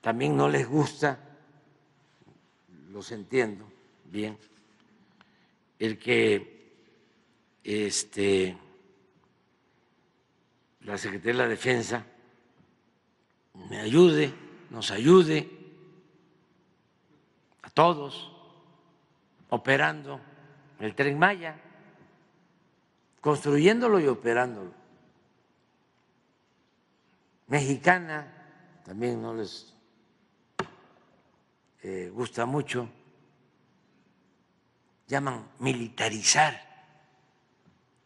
también no les gusta, los entiendo bien, el que este, la Secretaría de la Defensa me ayude, nos ayude a todos operando el tren Maya, construyéndolo y operándolo. Mexicana, también no les eh, gusta mucho, llaman militarizar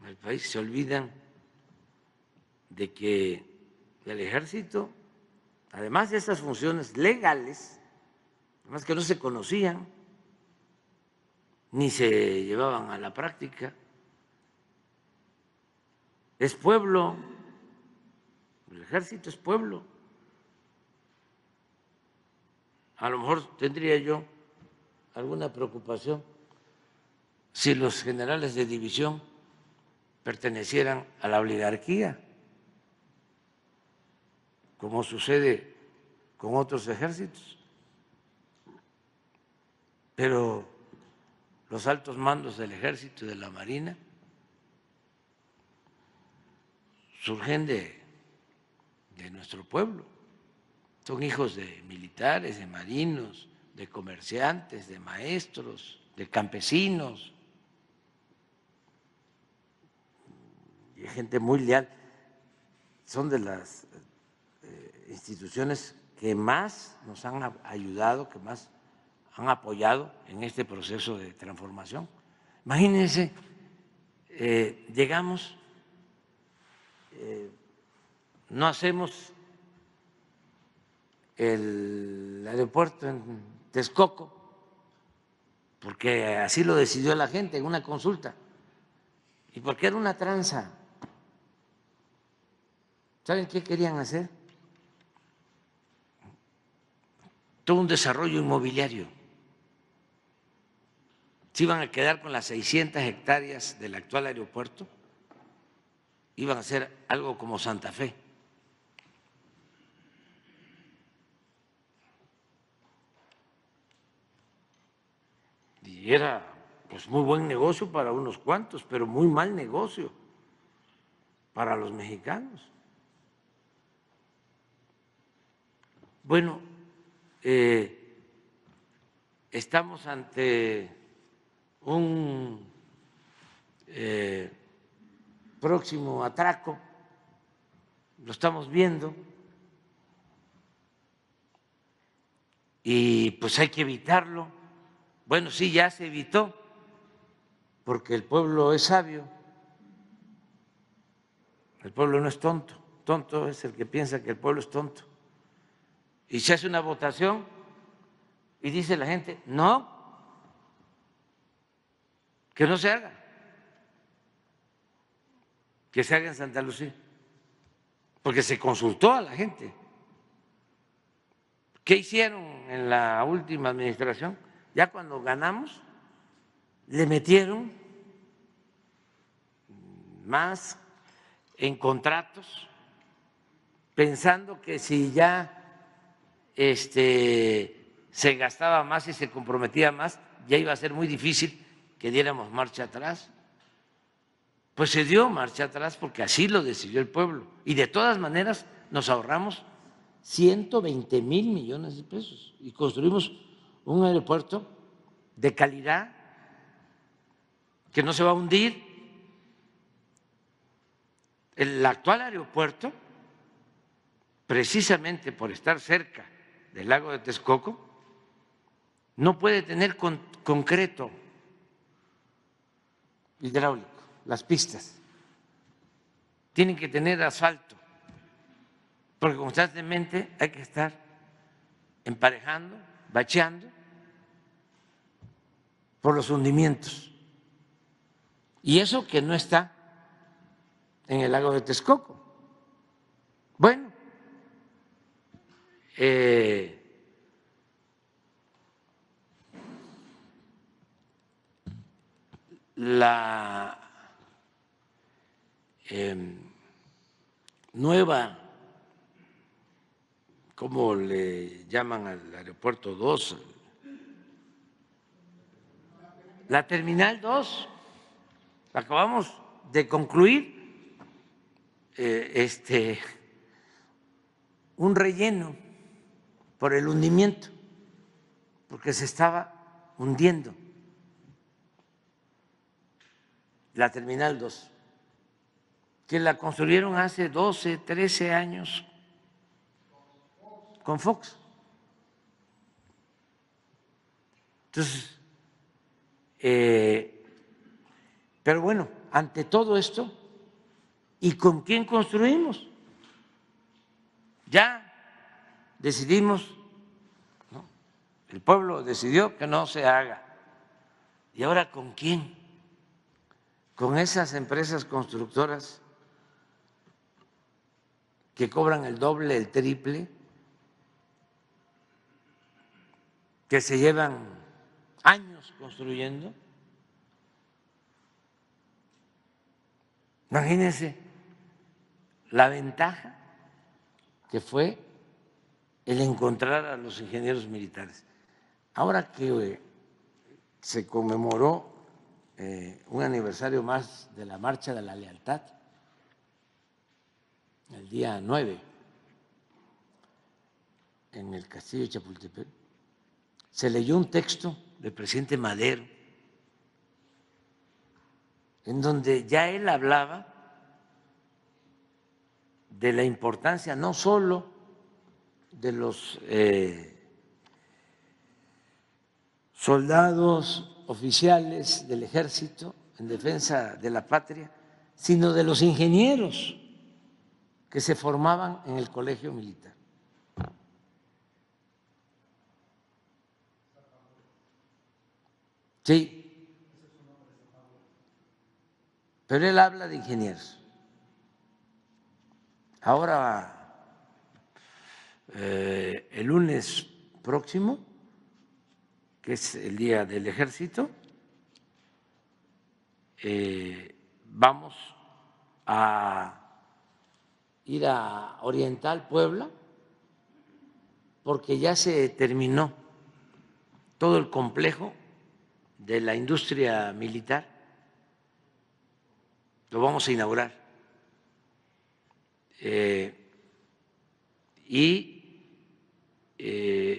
al país, se olvidan de que el ejército, además de esas funciones legales, además que no se conocían, ni se llevaban a la práctica, es pueblo, el ejército es pueblo a lo mejor tendría yo alguna preocupación si los generales de división pertenecieran a la oligarquía, como sucede con otros ejércitos. Pero los altos mandos del ejército y de la marina surgen de, de nuestro pueblo son hijos de militares, de marinos, de comerciantes, de maestros, de campesinos, hay gente muy leal. Son de las eh, instituciones que más nos han ayudado, que más han apoyado en este proceso de transformación. Imagínense, eh, llegamos, eh, no hacemos el aeropuerto en Texcoco, porque así lo decidió la gente en una consulta, y porque era una tranza. ¿Saben qué querían hacer? Todo un desarrollo inmobiliario. Se iban a quedar con las 600 hectáreas del actual aeropuerto, iban a hacer algo como Santa Fe y era pues muy buen negocio para unos cuantos, pero muy mal negocio para los mexicanos. Bueno, eh, estamos ante un eh, próximo atraco, lo estamos viendo, y pues hay que evitarlo. Bueno, sí, ya se evitó, porque el pueblo es sabio, el pueblo no es tonto, tonto es el que piensa que el pueblo es tonto. Y se hace una votación y dice la gente, no, que no se haga, que se haga en Santa Lucía, porque se consultó a la gente. ¿Qué hicieron en la última administración? ya cuando ganamos, le metieron más en contratos, pensando que si ya este, se gastaba más y se comprometía más, ya iba a ser muy difícil que diéramos marcha atrás. Pues se dio marcha atrás porque así lo decidió el pueblo. Y de todas maneras nos ahorramos 120 mil millones de pesos y construimos un aeropuerto de calidad que no se va a hundir. El actual aeropuerto, precisamente por estar cerca del lago de Texcoco, no puede tener concreto hidráulico, las pistas. Tienen que tener asfalto, porque constantemente hay que estar emparejando bacheando por los hundimientos. Y eso que no está en el lago de Texcoco. Bueno, eh, la eh, nueva ¿Cómo le llaman al aeropuerto 2? La terminal 2. Acabamos de concluir eh, este, un relleno por el hundimiento, porque se estaba hundiendo la terminal 2, que la construyeron hace 12, 13 años con Fox. Entonces, eh, pero bueno, ante todo esto, ¿y con quién construimos? Ya decidimos, ¿no? el pueblo decidió que no se haga. ¿Y ahora con quién? Con esas empresas constructoras que cobran el doble, el triple que se llevan años construyendo. Imagínense la ventaja que fue el encontrar a los ingenieros militares. Ahora que eh, se conmemoró eh, un aniversario más de la Marcha de la Lealtad, el día 9, en el Castillo de Chapultepec, se leyó un texto del presidente Madero en donde ya él hablaba de la importancia no solo de los eh, soldados oficiales del ejército en defensa de la patria, sino de los ingenieros que se formaban en el colegio militar. Sí. Pero él habla de ingenieros. Ahora, eh, el lunes próximo, que es el día del ejército, eh, vamos a ir a Oriental, Puebla, porque ya se terminó todo el complejo de la industria militar. Lo vamos a inaugurar. Eh, y eh,